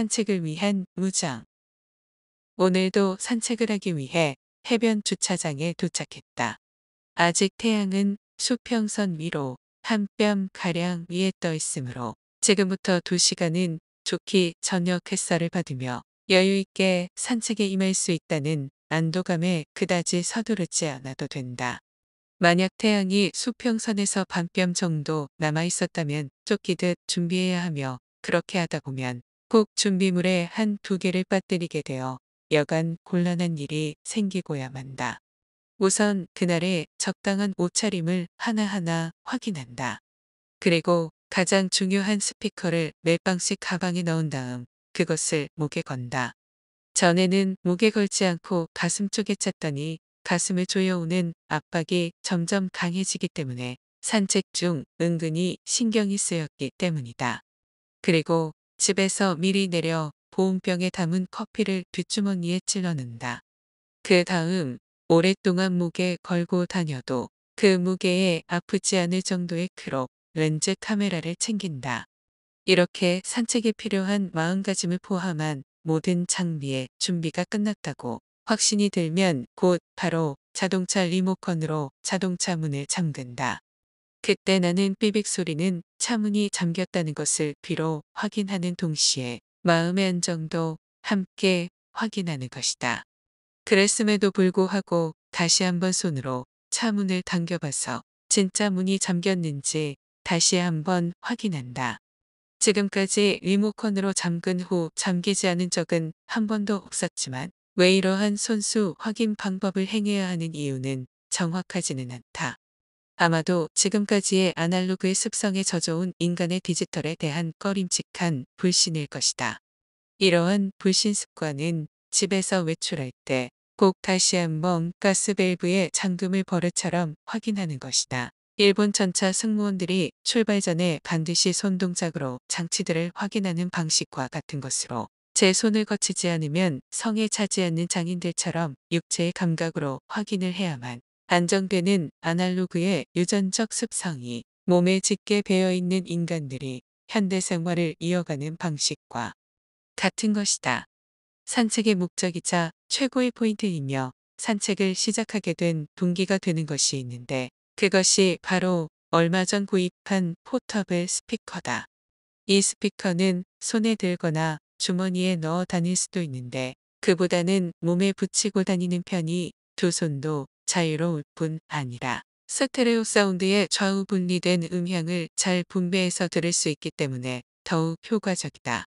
산책을 위한 무장. 오늘도 산책을 하기 위해 해변 주차장에 도착했다. 아직 태양은 수평선 위로 한뼘 가량 위에 떠 있으므로 지금부터 두시간은 좋기 저녁 햇살을 받으며 여유있게 산책에 임할 수 있다는 안도감에 그다지 서두르지 않아도 된다. 만약 태양이 수평선에서 반 뼘 정도 남아 있었다면 쫓기듯 준비해야 하며 그렇게 하다 보면 폭준비물에한두 개를 빠뜨리게 되어 여간 곤란한 일이 생기고야 만다. 우선 그날의 적당한 옷차림을 하나하나 확인한다. 그리고 가장 중요한 스피커를 몇방씩 가방에 넣은 다음 그것을 목에 건다. 전에는 목에 걸지 않고 가슴 쪽에 찼더니 가슴을 조여오는 압박이 점점 강해지기 때문에 산책 중 은근히 신경이 쓰였기 때문이다. 그리고 집에서 미리 내려 보온병에 담은 커피를 뒷주머니에 찔러는다. 그 다음 오랫동안 목에 걸고 다녀도 그 무게에 아프지 않을 정도의 크롭, 렌즈 카메라를 챙긴다. 이렇게 산책에 필요한 마음가짐을 포함한 모든 장비의 준비가 끝났다고 확신이 들면 곧 바로 자동차 리모컨으로 자동차 문을 잠근다. 그때 나는 삐빅 소리는 차문이 잠겼다는 것을 비로 확인하는 동시에 마음의 안정도 함께 확인하는 것이다. 그랬음에도 불구하고 다시 한번 손으로 차문을 당겨봐서 진짜 문이 잠겼는지 다시 한번 확인한다. 지금까지 리모컨으로 잠근 후 잠기지 않은 적은 한 번도 없었지만 왜 이러한 손수 확인 방법을 행해야 하는 이유는 정확하지는 않다. 아마도 지금까지의 아날로그의 습성에 젖어온 인간의 디지털에 대한 꺼림칙한 불신일 것이다. 이러한 불신 습관은 집에서 외출할 때 꼭 다시 한번 가스밸브의 잠금을 버릇처럼 확인하는 것이다. 일본 전차 승무원들이 출발 전에 반드시 손동작으로 장치들을 확인하는 방식과 같은 것으로 제 손을 거치지 않으면 성에 차지 않는 장인들처럼 육체의 감각으로 확인을 해야만 안정되는 아날로그의 유전적 습성이 몸에 짙게 배어있는 인간들이 현대 생활을 이어가는 방식과 같은 것이다. 산책의 목적이자 최고의 포인트이며 산책을 시작하게 된 동기가 되는 것이 있는데 그것이 바로 얼마 전 구입한 포터블 스피커다. 이 스피커는 손에 들거나 주머니에 넣어 다닐 수도 있는데 그보다는 몸에 붙이고 다니는 편이 두 손도 자유로울 뿐 아니라 스테레오 사운드의 좌우 분리된 음향을 잘 분배해서 들을 수 있기 때문에 더욱 효과적이다.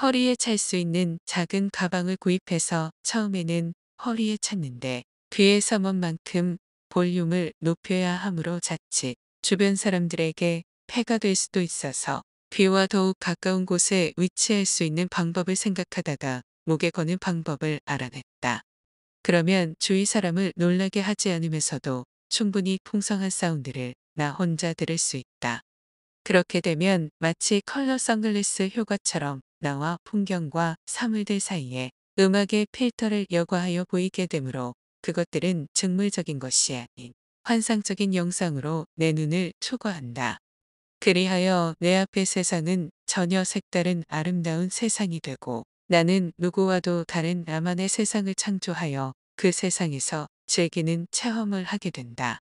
허리에 찰 수 있는 작은 가방을 구입해서 처음에는 허리에 찼는데 귀에 서먼 만큼 볼륨을 높여야 하므로 자칫 주변 사람들에게 폐가 될 수도 있어서 귀와 더욱 가까운 곳에 위치할 수 있는 방법을 생각하다가 목에 거는 방법을 알아냈다. 그러면 주위 사람을 놀라게 하지 않으면서도 충분히 풍성한 사운드를 나 혼자 들을 수 있다. 그렇게 되면 마치 컬러 선글라스 효과처럼 나와 풍경과 사물들 사이에 음악의 필터를 여과하여 보이게 되므로 그것들은 증물적인 것이 아닌 환상적인 영상으로 내 눈을 초과한다. 그리하여 내 앞의 세상은 전혀 색다른 아름다운 세상이 되고 나는 누구와도 다른 나만의 세상을 창조하여 그 세상에서 즐기는 체험을 하게 된다.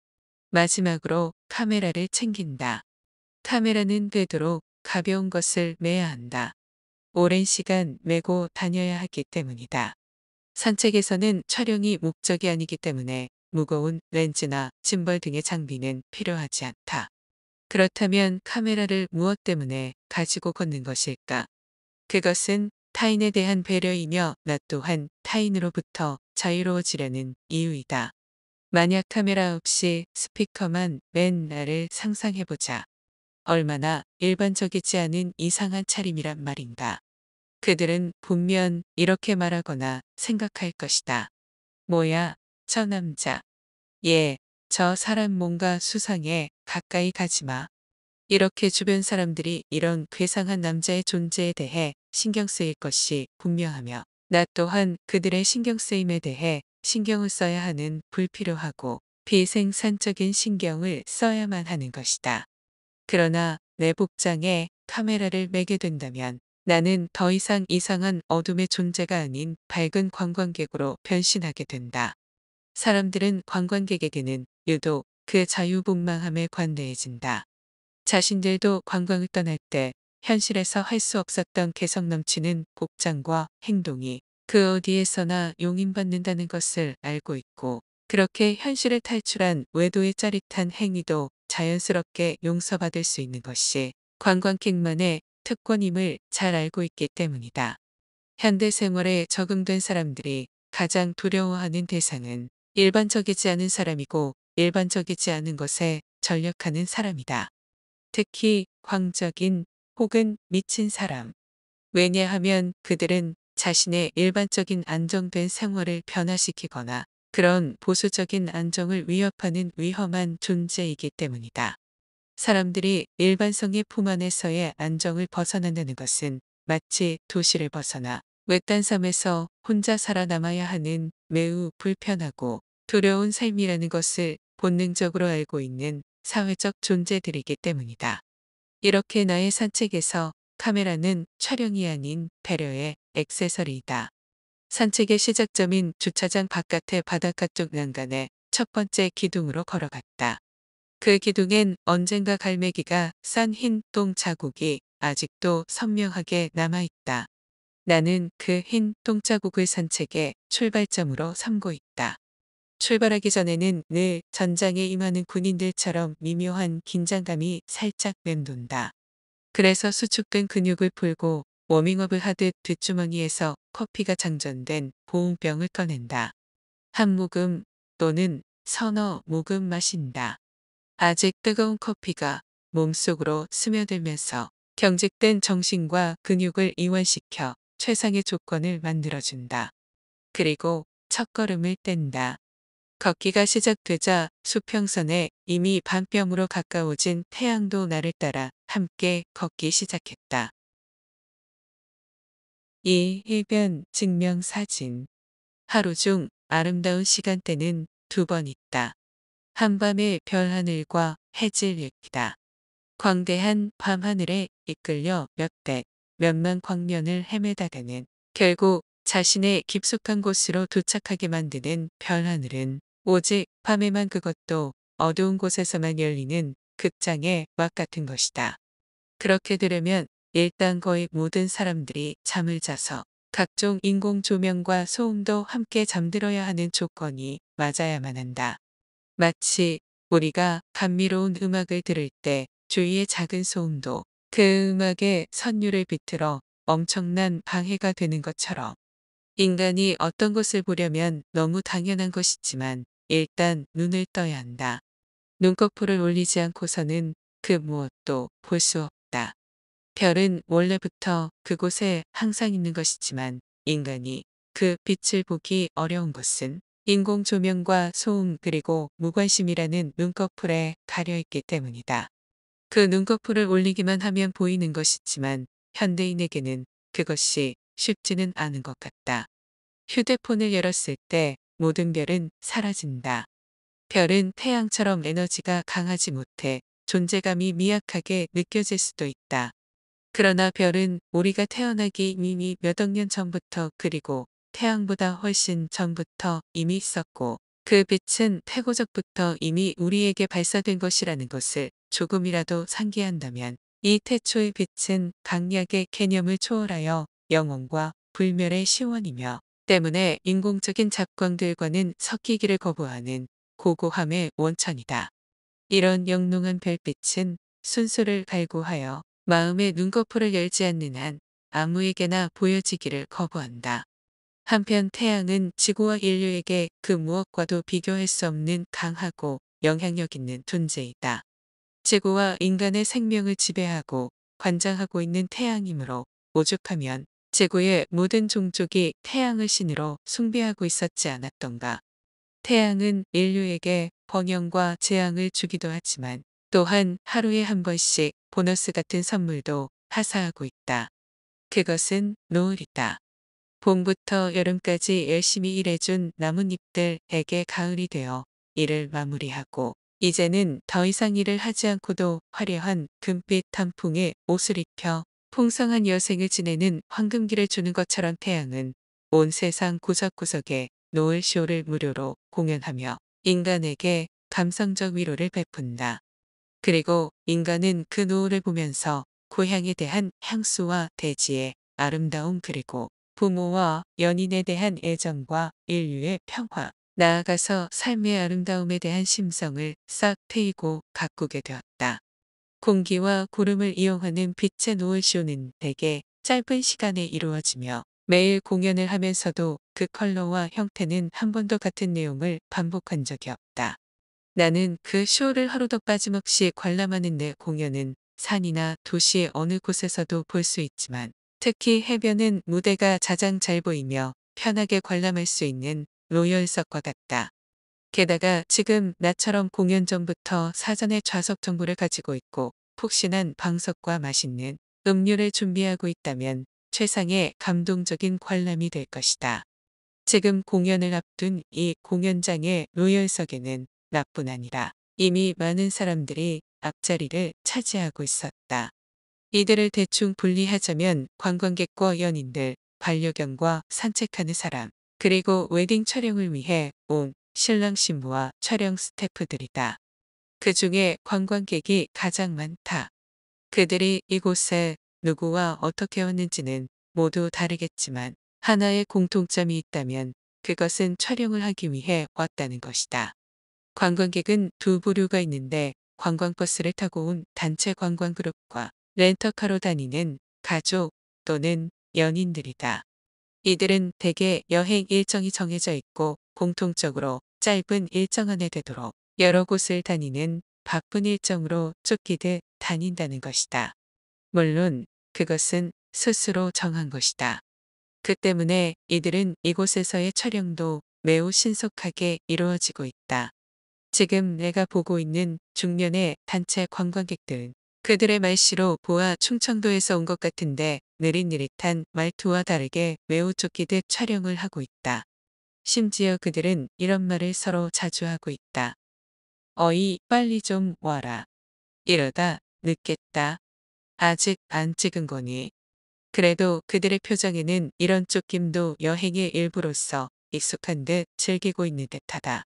마지막으로 카메라를 챙긴다. 카메라는 되도록 가벼운 것을 매야 한다. 오랜 시간 메고 다녀야 하기 때문이다. 산책에서는 촬영이 목적이 아니기 때문에 무거운 렌즈나 짐벌 등의 장비는 필요하지 않다. 그렇다면 카메라를 무엇 때문에 가지고 걷는 것일까? 그것은 타인에 대한 배려이며 나 또한 타인으로부터 자유로워지려는 이유이다. 만약 카메라 없이 스피커만 맨 나를 상상해보자. 얼마나 일반적이지 않은 이상한 차림이란 말인가. 그들은 분명 이렇게 말하거나 생각할 것이다. 뭐야, 저 남자. 예, 저 사람 뭔가 수상해 가까이 가지마. 이렇게 주변 사람들이 이런 괴상한 남자의 존재에 대해 신경 쓰일 것이 분명하며 나 또한 그들의 신경 쓰임에 대해 신경을 써야 하는 불필요하고 비생산적인 신경을 써야만 하는 것이다. 그러나 내 복장에 카메라를 매게 된다면 나는 더 이상 이상한 어둠의 존재가 아닌 밝은 관광객으로 변신하게 된다. 사람들은 관광객에게는 유독 그자유분망함에 관대해진다. 자신들도 관광을 떠날 때 현실에서 할 수 없었던 개성 넘치는 복장과 행동이 그 어디에서나 용인받는다는 것을 알고 있고 그렇게 현실을 탈출한 외도의 짜릿한 행위도 자연스럽게 용서받을 수 있는 것이 관광객만의 특권임을 잘 알고 있기 때문이다. 현대 생활에 적응된 사람들이 가장 두려워하는 대상은 일반적이지 않은 사람이고 일반적이지 않은 것에 전력하는 사람이다. 특히 광적인 혹은 미친 사람. 왜냐하면 그들은 자신의 일반적인 안정된 생활을 변화시키거나 그런 보수적인 안정을 위협하는 위험한 존재이기 때문이다. 사람들이 일반성의 품 안에서의 안정을 벗어난다는 것은 마치 도시를 벗어나 외딴 섬에서 혼자 살아남아야 하는 매우 불편하고 두려운 삶이라는 것을 본능적으로 알고 있는 사회적 존재들이기 때문이다. 이렇게 나의 산책에서 카메라는 촬영이 아닌 배려의 액세서리이다. 산책의 시작점인 주차장 바깥의 바닷가 쪽 난간에 첫 번째 기둥으로 걸어갔다. 그 기둥엔 언젠가 갈매기가 싼 흰 똥 자국이 아직도 선명하게 남아있다. 나는 그 흰 똥자국을 산책의 출발점으로 삼고 있다. 출발하기 전에는 늘 네, 전장에 임하는 군인들처럼 미묘한 긴장감이 살짝 맴돈다. 그래서 수축된 근육을 풀고 워밍업을 하듯 뒷주머니에서 커피가 장전된 보온병을 꺼낸다. 한 모금 또는 서너 모금 마신다. 아직 뜨거운 커피가 몸속으로 스며들면서 경직된 정신과 근육을 이완시켜 최상의 조건을 만들어준다. 그리고 첫걸음을 뗀다. 걷기가 시작되자 수평선에 이미 반병으로 가까워진 태양도 나를 따라 함께 걷기 시작했다. 이 해변 증명사진 하루 중 아름다운 시간대는 두 번 있다. 한밤의 별하늘과 해질 읽기다. 광대한 밤하늘에 이끌려 몇백, 몇만 광년을 헤매다가는 결국 자신의 깊숙한 곳으로 도착하게 만드는 별하늘은 오직 밤에만 그것도 어두운 곳에서만 열리는 극장의 막 같은 것이다. 그렇게 들으면 일단 거의 모든 사람들이 잠을 자서 각종 인공 조명과 소음도 함께 잠들어야 하는 조건이 맞아야만 한다. 마치 우리가 감미로운 음악을 들을 때 주위의 작은 소음도 그 음악의 선율을 비틀어 엄청난 방해가 되는 것처럼 인간이 어떤 것을 보려면 너무 당연한 것이지만 일단 눈을 떠야 한다. 눈꺼풀을 올리지 않고서는 그 무엇도 볼 수 없다. 별은 원래부터 그곳에 항상 있는 것이지만 인간이 그 빛을 보기 어려운 것은 인공 조명과 소음 그리고 무관심이라는 눈꺼풀에 가려있기 때문이다. 그 눈꺼풀을 올리기만 하면 보이는 것이지만 현대인에게는 그것이 쉽지는 않은 것 같다. 휴대폰을 열었을 때 모든 별은 사라진다. 별은 태양처럼 에너지가 강하지 못해 존재감이 미약하게 느껴질 수도 있다. 그러나 별은 우리가 태어나기 이미 몇억 년 전부터 그리고 태양보다 훨씬 전부터 이미 있었고 그 빛은 태고적부터 이미 우리에게 발사된 것이라는 것을 조금이라도 상기한다면 이 태초의 빛은 강약의 개념을 초월하여 영원과 불멸의 시원이며 때문에 인공적인 작광들과는 섞이기를 거부하는 고고함의 원천이다. 이런 영롱한 별빛은 순수를 갈구하여 마음의 눈꺼풀을 열지 않는 한 아무에게나 보여지기를 거부한다. 한편 태양은 지구와 인류에게 그 무엇과도 비교할 수 없는 강하고 영향력 있는 존재이다. 지구와 인간의 생명을 지배하고 관장하고 있는 태양이므로 오죽하면 제구의 모든 종족이 태양을 신으로 숭배하고 있었지 않았던가. 태양은 인류에게 번영과 재앙을 주기도 하지만 또한 하루에 한 번씩 보너스 같은 선물도 하사하고 있다. 그것은 노을이다. 봄부터 여름까지 열심히 일해준 나뭇잎들에게 가을이 되어 일을 마무리하고 이제는 더 이상 일을 하지 않고도 화려한 금빛 단풍에 옷을 입혀 풍성한 여생을 지내는 황금기를 주는 것처럼 태양은 온 세상 구석구석에 노을 쇼를 무료로 공연하며 인간에게 감성적 위로를 베푼다. 그리고 인간은 그 노을을 보면서 고향에 대한 향수와 대지의 아름다움 그리고 부모와 연인에 대한 애정과 인류의 평화, 나아가서 삶의 아름다움에 대한 심성을 싹 트이고 가꾸게 되었다. 공기와 고름을 이용하는 빛의 노을 쇼는 대개 짧은 시간에 이루어지며 매일 공연을 하면서도 그 컬러와 형태는 한 번도 같은 내용을 반복한 적이 없다. 나는 그 쇼를 하루도 빠짐없이 관람하는 내 공연은 산이나 도시의 어느 곳에서도 볼 수 있지만 특히 해변은 무대가 가장 잘 보이며 편하게 관람할 수 있는 로열석과 같다. 게다가 지금 나처럼 공연 전부터 사전에 좌석 정보를 가지고 있고 폭신한 방석과 맛있는 음료를 준비하고 있다면 최상의 감동적인 관람이 될 것이다. 지금 공연을 앞둔 이 공연장의 로열석에는 나뿐 아니라 이미 많은 사람들이 앞자리를 차지하고 있었다. 이들을 대충 분리하자면 관광객과 연인들, 반려견과 산책하는 사람, 그리고 웨딩 촬영을 위해 온 신랑 신부와 촬영 스태프들이다. 그 중에 관광객이 가장 많다. 그들이 이곳에 누구와 어떻게 왔는지는 모두 다르겠지만 하나의 공통점이 있다면 그것은 촬영을 하기 위해 왔다는 것이다. 관광객은 두 부류가 있는데 관광버스를 타고 온 단체 관광그룹과 렌터카로 다니는 가족 또는 연인들이다. 이들은 대개 여행 일정이 정해져 있고 공통적으로 짧은 일정 안에 되도록 여러 곳을 다니는 바쁜 일정으로 쫓기듯 다닌다는 것이다. 물론 그것은 스스로 정한 것이다. 그 때문에 이들은 이곳에서의 촬영도 매우 신속하게 이루어지고 있다. 지금 내가 보고 있는 중년의 단체 관광객들 그들의 말씨로 보아 충청도에서 온 것 같은데 느릿느릿한 말투와 다르게 매우 쫓기듯 촬영을 하고 있다. 심지어 그들은 이런 말을 서로 자주 하고 있다. 어이 빨리 좀 와라. 이러다 늦겠다. 아직 안 찍은 거니. 그래도 그들의 표정에는 이런 쫓김도 여행의 일부로서 익숙한 듯 즐기고 있는 듯하다.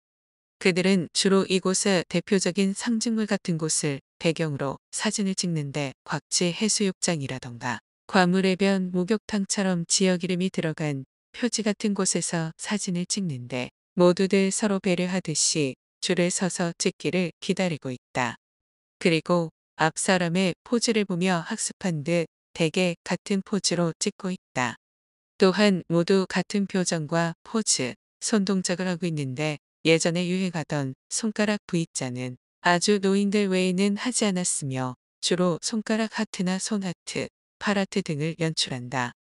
그들은 주로 이곳의 대표적인 상징물 같은 곳을 배경으로 사진을 찍는데 곽지 해수욕장이라던가 과물의변 목욕탕처럼 지역 이름이 들어간 표지 같은 곳에서 사진을 찍는데 모두들 서로 배려하듯이 줄을 서서 찍기를 기다리고 있다. 그리고 앞 사람의 포즈를 보며 학습한 듯 대개 같은 포즈로 찍고 있다. 또한 모두 같은 표정과 포즈, 손동작을 하고 있는데 예전에 유행하던 손가락 V자는 아주 노인들 외에는 하지 않았으며 주로 손가락 하트나 손하트, 파라트 등을 연출한다.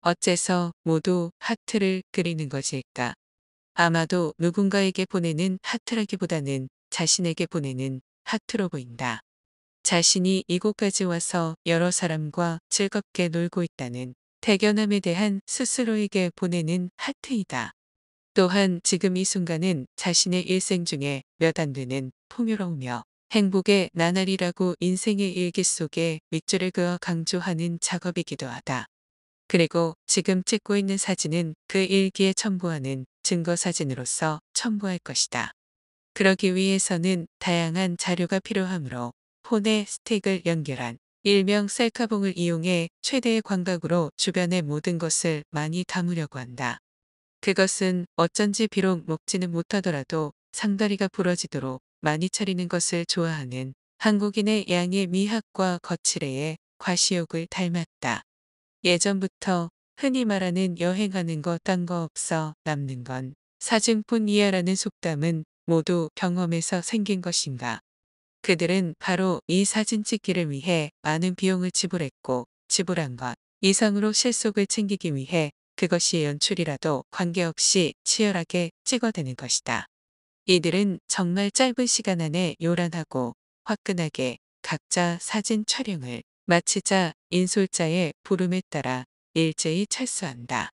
어째서 모두 하트를 그리는 것일까? 아마도 누군가에게 보내는 하트라기보다는 자신에게 보내는 하트로 보인다. 자신이 이곳까지 와서 여러 사람과 즐겁게 놀고 있다는 대견함에 대한 스스로에게 보내는 하트이다. 또한 지금 이 순간은 자신의 일생 중에 몇 안 되는 풍요로우며 행복의 나날이라고 인생의 일기 속에 밑줄을 그어 강조하는 작업이기도 하다. 그리고 지금 찍고 있는 사진은 그 일기에 첨부하는 증거사진으로서 첨부할 것이다. 그러기 위해서는 다양한 자료가 필요하므로 폰에 스틱을 연결한 일명 셀카봉을 이용해 최대의 광각으로 주변의 모든 것을 많이 담으려고 한다. 그것은 어쩐지 비록 먹지는 못하더라도 상다리가 부러지도록 많이 차리는 것을 좋아하는 한국인의 양의 미학과 거칠애의 과시욕을 닮았다. 예전부터 흔히 말하는 여행하는 거 딴 거 없어 남는 건 사증뿐 이야라는 속담은 모두 경험에서 생긴 것인가. 그들은 바로 이 사진 찍기를 위해 많은 비용을 지불했고 지불한 것 이상으로 실속을 챙기기 위해 그것이 연출이라도 관계없이 치열하게 찍어대는 것이다. 이들은 정말 짧은 시간 안에 요란하고 화끈하게 각자 사진 촬영을 마치자 인솔자의 부름에 따라 일제히 철수한다.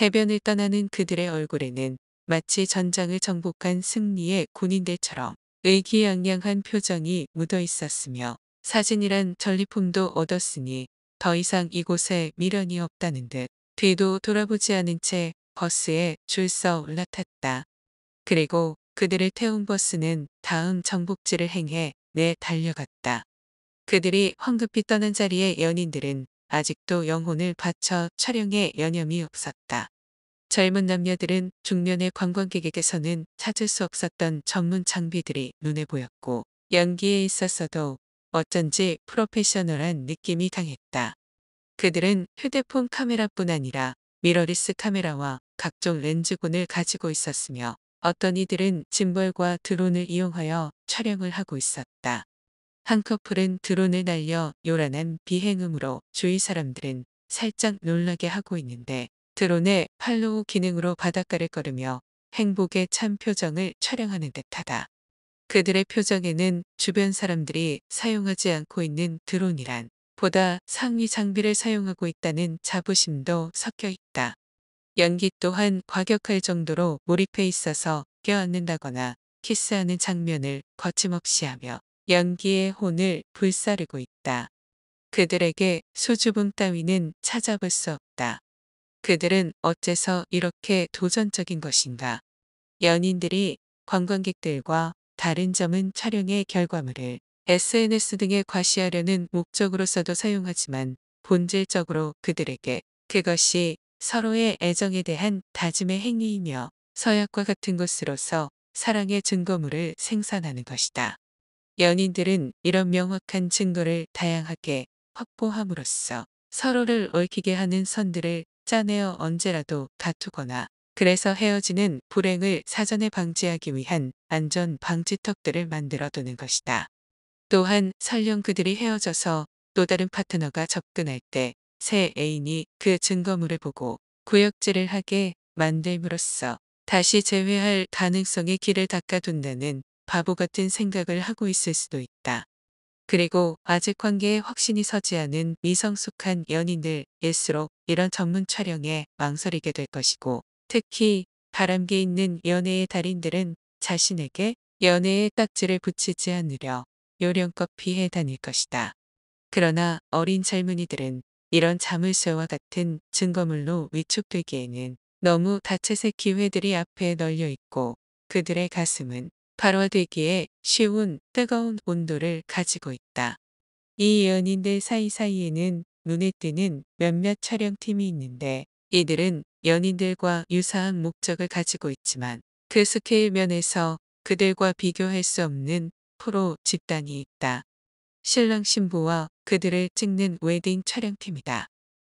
해변을 떠나는 그들의 얼굴에는 마치 전장을 정복한 승리의 군인들처럼 의기양양한 표정이 묻어 있었으며 사진이란 전리품도 얻었으니 더 이상 이곳에 미련이 없다는 듯 뒤도 돌아보지 않은 채 버스에 줄서 올라탔다. 그리고 그들을 태운 버스는 다음 정복지를 행해 내 달려갔다. 그들이 황급히 떠난 자리에 연인들은 아직도 영혼을 바쳐 촬영에 여념이 없었다. 젊은 남녀들은 중년의 관광객에게서는 찾을 수 없었던 전문 장비들이 눈에 보였고 연기에 있었어도 어쩐지 프로페셔널한 느낌이 강했다. 그들은 휴대폰 카메라뿐 아니라 미러리스 카메라와 각종 렌즈군을 가지고 있었으며 어떤 이들은 짐벌과 드론을 이용하여 촬영을 하고 있었다. 한 커플은 드론을 날려 요란한 비행음으로 주위 사람들은 살짝 놀라게 하고 있는데 드론의 팔로우 기능으로 바닷가를 걸으며 행복의참 표정을 촬영하는 듯하다. 그들의 표정에는 주변 사람들이 사용하지 않고 있는 드론이란 보다 상위 장비를 사용하고 있다는 자부심도 섞여 있다. 연기 또한 과격할 정도로 몰입해 있어서 껴안는다거나 키스하는 장면을 거침없이 하며 연기의 혼을 불사르고 있다. 그들에게 수줍음 따위는 찾아볼 수 없다. 그들은 어째서 이렇게 도전적인 것인가. 연인들이 관광객들과 다른 점은 촬영의 결과물을 SNS 등에 과시하려는 목적으로서도 사용하지만 본질적으로 그들에게 그것이 서로의 애정에 대한 다짐의 행위이며 서약과 같은 것으로서 사랑의 증거물을 생산하는 것이다. 연인들은 이런 명확한 증거를 다양하게 확보함으로써 서로를 얽히게 하는 선들을 짜내어 언제라도 다투거나 그래서 헤어지는 불행을 사전에 방지하기 위한 안전 방지턱들을 만들어 두는 것이다. 또한 설령 그들이 헤어져서 또 다른 파트너가 접근할 때 새 애인이 그 증거물을 보고 구역질을 하게 만듦으로써 다시 재회할 가능성의 길을 닦아둔다는 바보 같은 생각을 하고 있을 수도 있다. 그리고 아직 관계에 확신이 서지 않은 미성숙한 연인들일수록 이런 전문 촬영에 망설이게 될 것이고 특히 바람기 있는 연애의 달인들은 자신에게 연애의 딱지를 붙이지 않으려 요령껏 피해 다닐 것이다. 그러나 어린 젊은이들은 이런 자물쇠와 같은 증거물로 위축되기에는 너무 다채색 기회들이 앞에 널려 있고 그들의 가슴은 발화되기에 쉬운 뜨거운 온도를 가지고 있다. 이 연인들 사이사이에는 눈에 띄는 몇몇 촬영팀이 있는데 이들은 연인들과 유사한 목적을 가지고 있지만 그 스케일 면에서 그들과 비교할 수 없는 프로 집단이 있다. 신랑 신부와 그들을 찍는 웨딩 촬영팀이다.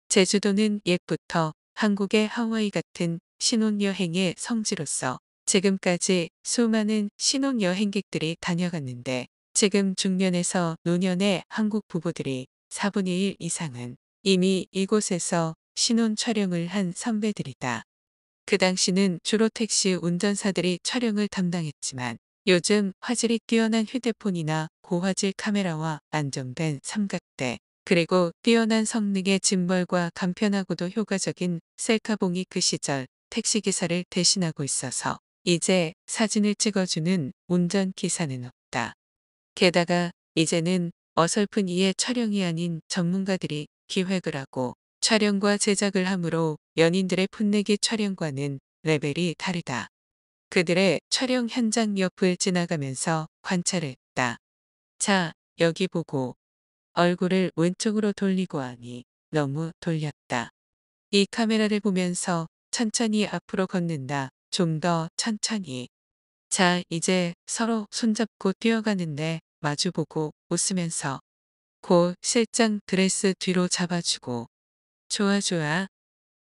제주도는 옛부터 한국의 하와이 같은 신혼여행의 성지로서 지금까지 수많은 신혼여행객들이 다녀갔는데 지금 중년에서 노년의 한국 부부들이 4분의 1 이상은 이미 이곳에서 신혼 촬영을 한 선배들이다. 그 당시는 주로 택시 운전사들이 촬영을 담당했지만 요즘 화질이 뛰어난 휴대폰이나 고화질 카메라와 안정된 삼각대 그리고 뛰어난 성능의 짐벌과 간편하고도 효과적인 셀카봉이 그 시절 택시기사를 대신하고 있어서 이제 사진을 찍어주는 운전기사는 없다. 게다가 이제는 어설픈 이의 촬영이 아닌 전문가들이 기획을 하고 촬영과 제작을 하므로 연인들의 풋내기 촬영과는 레벨이 다르다. 그들의 촬영 현장 옆을 지나가면서 관찰했다. 자, 여기 보고 얼굴을 왼쪽으로 돌리고 하니 너무 돌렸다. 이 카메라를 보면서 천천히 앞으로 걷는다. 좀더 천천히. 자, 이제 서로 손잡고 뛰어가는데 마주보고 웃으면서 곧 실장 드레스 뒤로 잡아주고 좋아 좋아.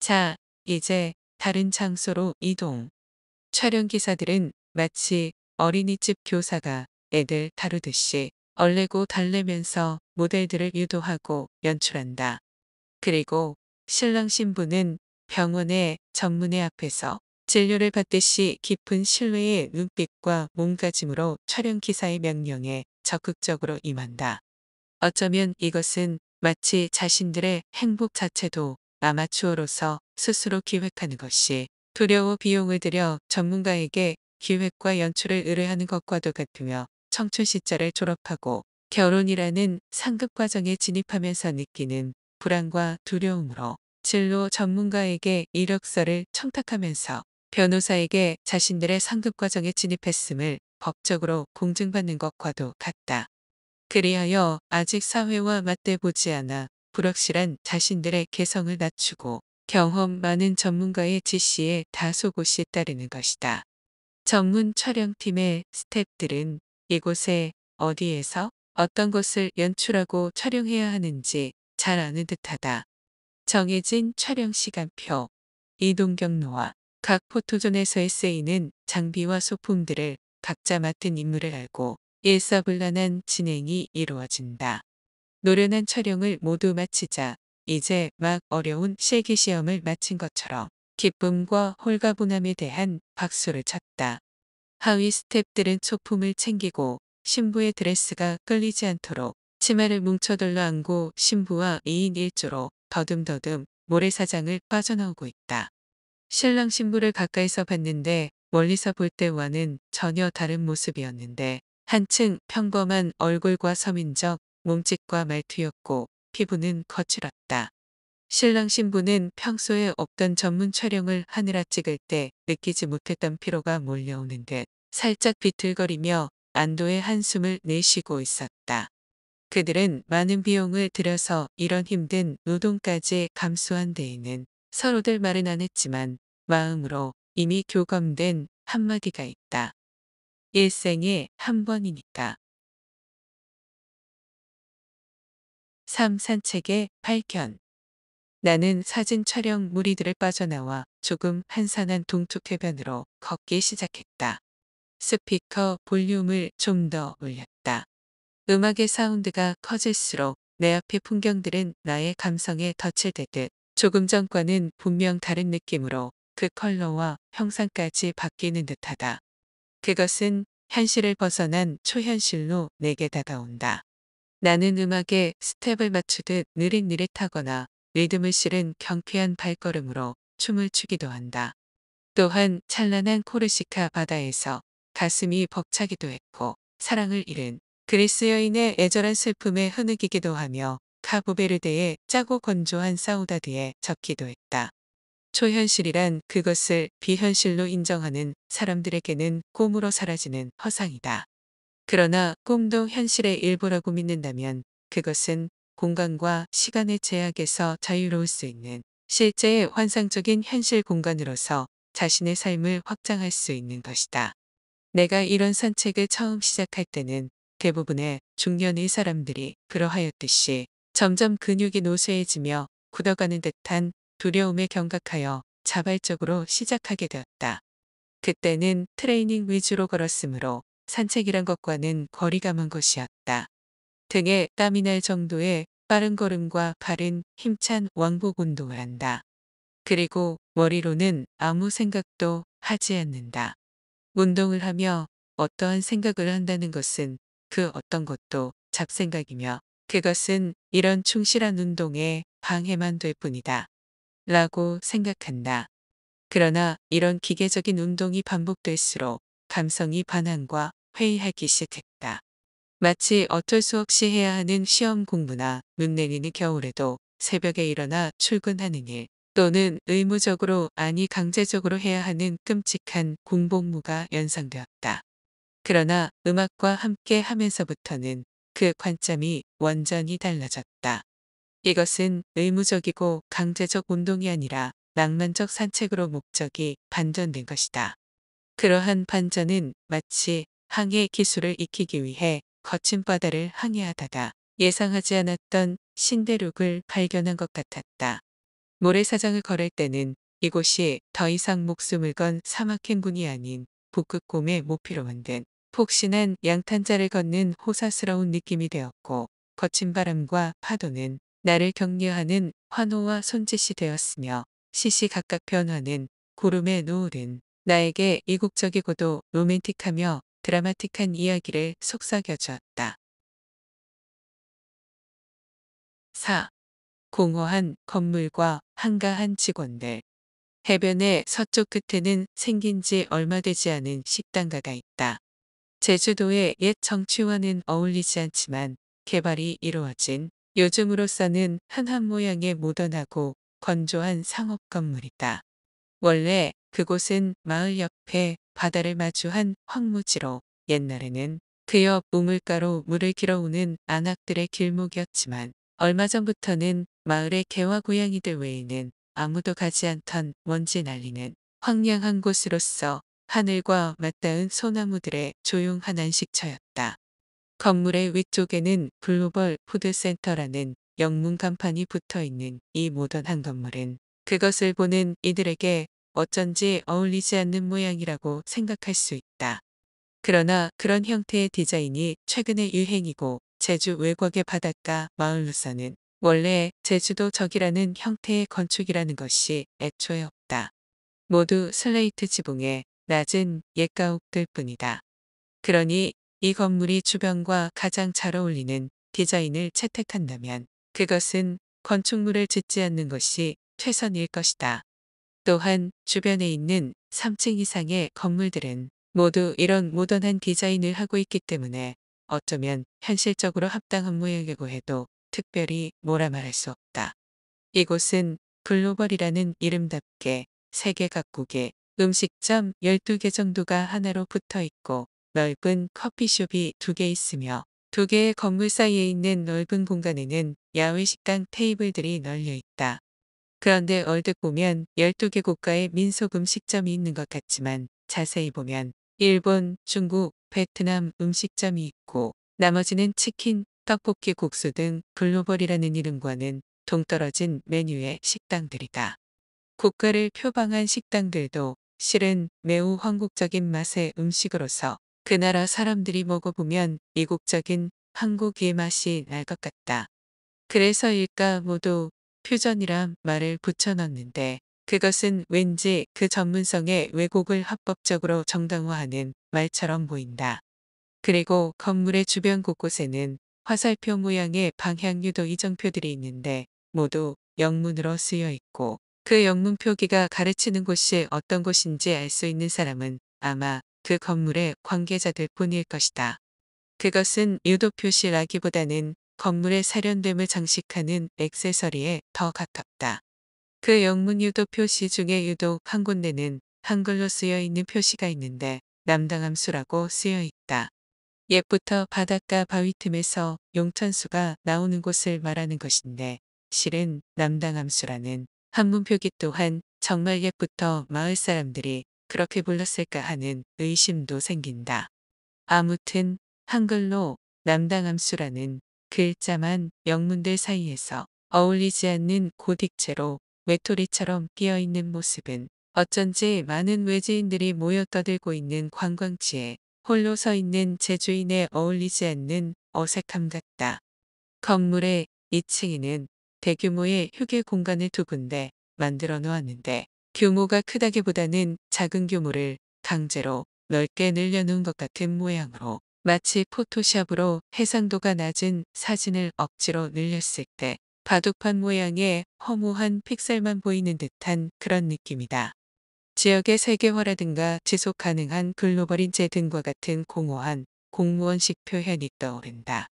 자, 이제 다른 장소로 이동. 촬영 기사들은 마치 어린이집 교사가 애들 다루듯이 얼레고 달래면서 모델들을 유도하고 연출한다. 그리고 신랑 신부는 병원의 정문의 앞에서 진료를 받듯이 깊은 신뢰의 눈빛과 몸가짐으로 촬영 기사의 명령에 적극적으로 임한다. 어쩌면 이것은 마치 자신들의 행복 자체도 아마추어로서 스스로 기획하는 것이 두려워 비용을 들여 전문가에게 기획과 연출을 의뢰하는 것과도 같으며 청춘 시절을 졸업하고 결혼이라는 상급 과정에 진입하면서 느끼는 불안과 두려움으로 진로 전문가에게 이력서를 청탁하면서 변호사에게 자신들의 상급 과정에 진입했음을 법적으로 공증받는 것과도 같다. 그리하여 아직 사회와 맞대보지 않아 불확실한 자신들의 개성을 낮추고 경험 많은 전문가의 지시에 다소곳이 따르는 것이다. 전문 촬영팀의 스탭들은 이곳에 어디에서 어떤 것을 연출하고 촬영해야 하는지 잘 아는 듯하다. 정해진 촬영 시간표, 이동 경로와 각 포토존에서의 세이는 장비와 소품들을 각자 맡은 임무를 알고 일사불란한 진행이 이루어진다. 노련한 촬영을 모두 마치자 이제 막 어려운 실기시험을 마친 것처럼 기쁨과 홀가분함에 대한 박수를 쳤다. 하위 스탭들은 소품을 챙기고 신부의 드레스가 끌리지 않도록 치마를 뭉쳐돌러 안고 신부와 2인 1조로 더듬더듬 모래사장을 빠져나오고 있다. 신랑 신부를 가까이서 봤는데 멀리서 볼 때와는 전혀 다른 모습이었는데 한층 평범한 얼굴과 서민적 몸짓과 말투였고 피부는 거칠었다. 신랑 신부는 평소에 없던 전문 촬영을 하느라 찍을 때 느끼지 못했던 피로가 몰려오는 듯 살짝 비틀거리며 안도의 한숨을 내쉬고 있었다. 그들은 많은 비용을 들여서 이런 힘든 노동까지 감수한 데에는 서로들 말은 안 했지만 마음으로 이미 교감된 한마디가 있다. 일생에 한 번이니까. 3. 산책의 발견 나는 사진 촬영 무리들을 빠져나와 조금 한산한 동쪽 해변으로 걷기 시작했다. 스피커 볼륨을 좀 더 올렸다. 음악의 사운드가 커질수록 내 앞의 풍경들은 나의 감성에 덧칠되듯 조금 전과는 분명 다른 느낌으로 그 컬러와 형상까지 바뀌는 듯하다. 그것은 현실을 벗어난 초현실로 내게 다가온다. 나는 음악에 스텝을 맞추듯 느릿느릿하거나 리듬을 실은 경쾌한 발걸음으로 춤을 추기도 한다. 또한 찬란한 코르시카 바다에서 가슴이 벅차기도 했고 사랑을 잃은 그리스 여인의 애절한 슬픔에 흐느끼기도 하며 카보베르데의 짜고 건조한 사우다드에 적기도 했다. 초현실이란 그것을 비현실로 인정하는 사람들에게는 꿈으로 사라지는 허상이다. 그러나 꿈도 현실의 일부라고 믿는다면 그것은 공간과 시간의 제약에서 자유로울 수 있는 실제의 환상적인 현실 공간으로서 자신의 삶을 확장할 수 있는 것이다. 내가 이런 산책을 처음 시작할 때는 대부분의 중년의 사람들이 그러하였듯이 점점 근육이 노쇠해지며 굳어가는 듯한 두려움에 경각하여 자발적으로 시작하게 되었다. 그때는 트레이닝 위주로 걸었으므로 산책이란 것과는 거리가 먼 것이었다. 등에 땀이 날 정도의 빠른 걸음과 발은 힘찬 왕복 운동을 한다. 그리고 머리로는 아무 생각도 하지 않는다. 운동을 하며 어떠한 생각을 한다는 것은 그 어떤 것도 잡생각이며 그것은 이런 충실한 운동에 방해만 될 뿐이다. 라고 생각한다. 그러나 이런 기계적인 운동이 반복될수록 감성이 반항과 회의하기 시작했다. 마치 어쩔 수 없이 해야 하는 시험 공부나 눈 내리는 겨울에도 새벽에 일어나 출근하는 일 또는 의무적으로 아니 강제적으로 해야 하는 끔찍한 공복무가 연상되었다. 그러나 음악과 함께 하면서부터는 그 관점이 완전히 달라졌다. 이것은 의무적이고 강제적 운동이 아니라 낭만적 산책으로 목적이 반전된 것이다. 그러한 반전은 마치 항해 기술을 익히기 위해 거친 바다를 항해하다가 예상하지 않았던 신대륙을 발견한 것 같았다. 모래사장을 걸을 때는 이곳이 더 이상 목숨을 건 사막 행군이 아닌 북극곰의 모피로 만든 폭신한 양탄자를 걷는 호사스러운 느낌이 되었고 거친 바람과 파도는 나를 격려하는 환호와 손짓이 되었으며 시시각각 변화는 구름에 노을은 나에게 이국적이고도 로맨틱하며 드라마틱한 이야기를 속삭여 주었다. 4. 공허한 건물과 한가한 직원들 해변의 서쪽 끝에는 생긴 지 얼마 되지 않은 식당가가 있다. 제주도의 옛 정치와는 어울리지 않지만 개발이 이루어진 요즘으로서는 한 한 모양의 모던하고 건조한 상업 건물이다. 원래 그곳은 마을 옆에 바다를 마주한 황무지로 옛날에는 그 옆 우물가로 물을 길어오는 안악들의 길목이었지만 얼마 전부터는 마을의 개와 고양이들 외에는 아무도 가지 않던 먼지 날리는 황량한 곳으로서 하늘과 맞닿은 소나무들의 조용한 안식처였다. 건물의 위쪽에는 글로벌 푸드센터라는 영문 간판이 붙어 있는 이 모던한 건물은 그것을 보는 이들에게 어쩐지 어울리지 않는 모양이라고 생각할 수 있다. 그러나 그런 형태의 디자인이 최근의 유행이고 제주 외곽의 바닷가 마을로서는 원래 제주도 적이라는 형태의 건축이라는 것이 애초에 없다. 모두 슬레이트 지붕에 낮은 옛가옥들 뿐이다. 그러니 이 건물이 주변과 가장 잘 어울리는 디자인을 채택한다면 그것은 건축물을 짓지 않는 것이 최선일 것이다. 또한 주변에 있는 3층 이상의 건물들은 모두 이런 모던한 디자인을 하고 있기 때문에 어쩌면 현실적으로 합당한 모양이고 해도 특별히 뭐라 말할 수 없다. 이곳은 글로벌이라는 이름답게 세계 각국의 음식점 12개 정도가 하나로 붙어 있고 넓은 커피숍이 두 개 있으며 두 개의 건물 사이에 있는 넓은 공간에는 야외 식당 테이블들이 널려 있다. 그런데 얼뜻 보면 12개 국가의 민속 음식점이 있는 것 같지만 자세히 보면 일본, 중국, 베트남 음식점이 있고 나머지는 치킨, 떡볶이, 국수 등 글로벌이라는 이름과는 동떨어진 메뉴의 식당들이다. 국가를 표방한 식당들도 실은 매우 황국적인 맛의 음식으로서 그 나라 사람들이 먹어보면 이국적인 한국의 맛이 날 것 같다. 그래서일까 모두 퓨전이란 말을 붙여넣는데 그것은 왠지 그 전문성의 왜곡을 합법적으로 정당화하는 말처럼 보인다. 그리고 건물의 주변 곳곳에는 화살표 모양의 방향유도 이정표들이 있는데 모두 영문으로 쓰여 있고 그 영문 표기가 가르치는 곳이 어떤 곳인지 알 수 있는 사람은 아마 그 건물의 관계자들 뿐일 것이다. 그것은 유도 표시라기보다는 건물의 사련됨을 장식하는 액세서리에 더 가깝다. 그 영문 유도 표시 중에 유독 한 군데는 한글로 쓰여 있는 표시가 있는데 남당함수라고 쓰여 있다. 옛부터 바닷가 바위 틈에서 용천수가 나오는 곳을 말하는 것인데 실은 남당함수라는 한문표기 또한 정말 옛부터 마을 사람들이 그렇게 불렀을까 하는 의심도 생긴다. 아무튼 한글로 남당함수라는 글자만 영문들 사이에서 어울리지 않는 고딕체로 외톨이처럼 끼어있는 모습은 어쩐지 많은 외지인들이 모여 떠들고 있는 관광지에 홀로 서 있는 제주인에 어울리지 않는 어색함 같다. 건물의 2층에는 대규모의 휴게 공간을 두 군데 만들어 놓았는데 규모가 크다기보다는 작은 규모를 강제로 넓게 늘려놓은 것 같은 모양으로 마치 포토샵으로 해상도가 낮은 사진을 억지로 늘렸을 때 바둑판 모양의 허무한 픽셀만 보이는 듯한 그런 느낌이다. 지역의 세계화라든가 지속 가능한 글로벌 인재 등과 같은 공허한 공무원식 표현이 떠오른다.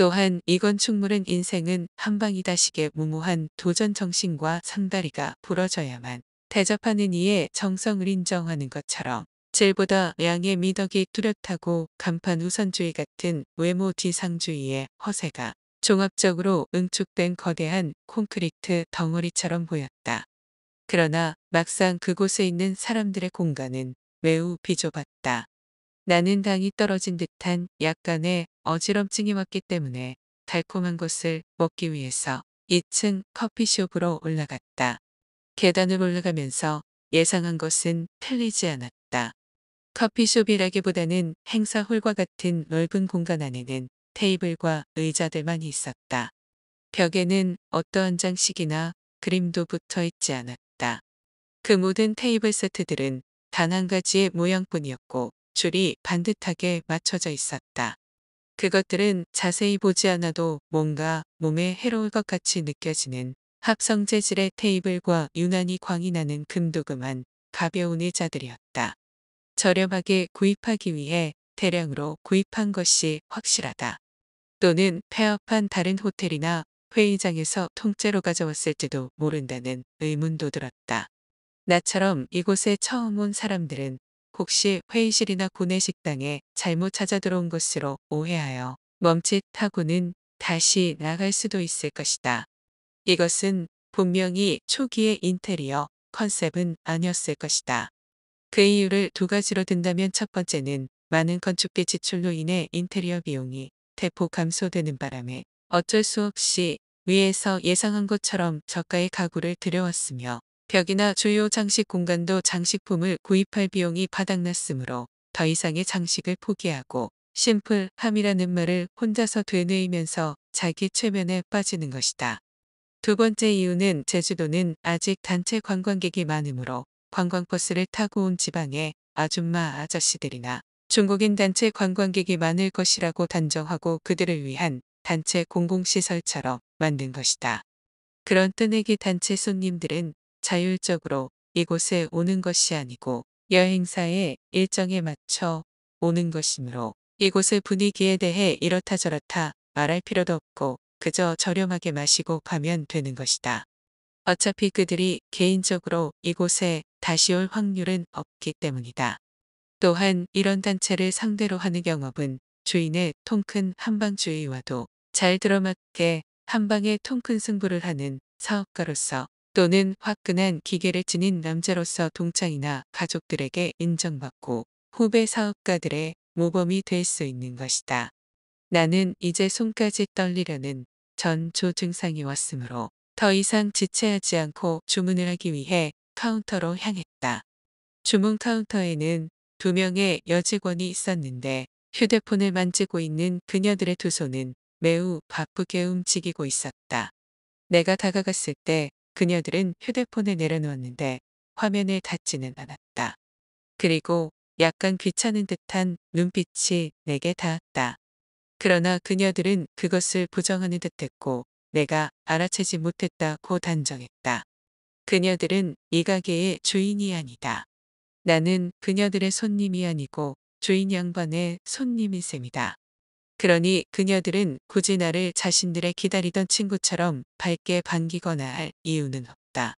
또한 이건 충물은 인생은 한방이다식의 무모한 도전 정신과 상다리가 부러져야만 대접하는 이에 정성을 인정하는 것처럼 질보다 양의 미덕이 뚜렷하고 간판 우선주의 같은 외모 지상주의의 허세가 종합적으로 응축된 거대한 콘크리트 덩어리처럼 보였다. 그러나 막상 그곳에 있는 사람들의 공간은 매우 비좁았다. 나는 당이 떨어진 듯한 약간의 어지럼증이 왔기 때문에 달콤한 것을 먹기 위해서 2층 커피숍으로 올라갔다. 계단을 올라가면서 예상한 것은 틀리지 않았다. 커피숍이라기보다는 행사홀과 같은 넓은 공간 안에는 테이블과 의자들만 있었다. 벽에는 어떠한 장식이나 그림도 붙어 있지 않았다. 그 모든 테이블 세트들은 단 한 가지의 모양뿐이었고 줄이 반듯하게 맞춰져 있었다. 그것들은 자세히 보지 않아도 뭔가 몸에 해로울 것 같이 느껴지는 합성 재질의 테이블과 유난히 광이 나는 금도금한 가벼운 의자들이었다. 저렴하게 구입하기 위해 대량으로 구입한 것이 확실하다. 또는 폐업한 다른 호텔이나 회의장에서 통째로 가져왔을지도 모른다는 의문도 들었다. 나처럼 이곳에 처음 온 사람들은 혹시 회의실이나 구내식당에 잘못 찾아 들어온 것으로 오해하여 멈칫하고는 다시 나갈 수도 있을 것이다. 이것은 분명히 초기의 인테리어 컨셉은 아니었을 것이다. 그 이유를 두 가지로 든다면 첫 번째는 많은 건축비 지출로 인해 인테리어 비용이 대폭 감소되는 바람에 어쩔 수 없이 위에서 예상한 것처럼 저가의 가구를 들여왔으며 벽이나 주요 장식 공간도 장식품을 구입할 비용이 바닥났으므로 더 이상의 장식을 포기하고 심플함이라는 말을 혼자서 되뇌이면서 자기 최면에 빠지는 것이다. 두 번째 이유는 제주도는 아직 단체 관광객이 많으므로 관광버스를 타고 온 지방의 아줌마 아저씨들이나 중국인 단체 관광객이 많을 것이라고 단정하고 그들을 위한 단체 공공시설처럼 만든 것이다. 그런 뜨내기 단체 손님들은 자율적으로 이곳에 오는 것이 아니고 여행사의 일정에 맞춰 오는 것이므로 이곳의 분위기에 대해 이렇다 저렇다 말할 필요도 없고 그저 저렴하게 마시고 가면 되는 것이다. 어차피 그들이 개인적으로 이곳에 다시 올 확률은 없기 때문이다. 또한 이런 단체를 상대로 하는 영업은 주인의 통큰 한방주의와도 잘 들어맞게 한방의 통큰 승부를 하는 사업가로서 또는 화끈한 기계를 지닌 남자로서 동창이나 가족들에게 인정받고 후배 사업가들의 모범이 될 수 있는 것이다. 나는 이제 손까지 떨리려는 전조 증상이 왔으므로 더 이상 지체하지 않고 주문을 하기 위해 카운터로 향했다. 주문 카운터에는 두 명의 여직원이 있었는데 휴대폰을 만지고 있는 그녀들의 두 손은 매우 바쁘게 움직이고 있었다. 내가 다가갔을 때 그녀들은 휴대폰을 내려놓았는데 화면을 닫지는 않았다. 그리고 약간 귀찮은 듯한 눈빛이 내게 닿았다. 그러나 그녀들은 그것을 부정하는 듯했고 내가 알아채지 못했다고 단정했다. 그녀들은 이 가게의 주인이 아니다. 나는 그녀들의 손님이 아니고 주인 양반의 손님인 셈이다. 그러니 그녀들은 굳이 나를 자신들의 기다리던 친구처럼 밝게 반기거나 할 이유는 없다.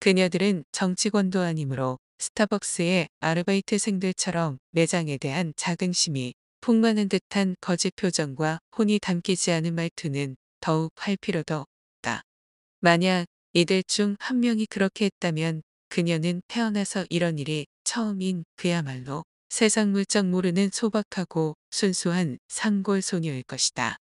그녀들은 정치권도 아니므로 스타벅스의 아르바이트생들처럼 매장에 대한 자긍심이 풍만한 듯한 거짓 표정과 혼이 담기지 않은 말투는 더욱 할 필요도 없다. 만약 이들 중 한 명이 그렇게 했다면 그녀는 태어나서 이런 일이 처음인 그야말로 세상 물정 모르는 소박하고 순수한 상골 소녀일 것이다.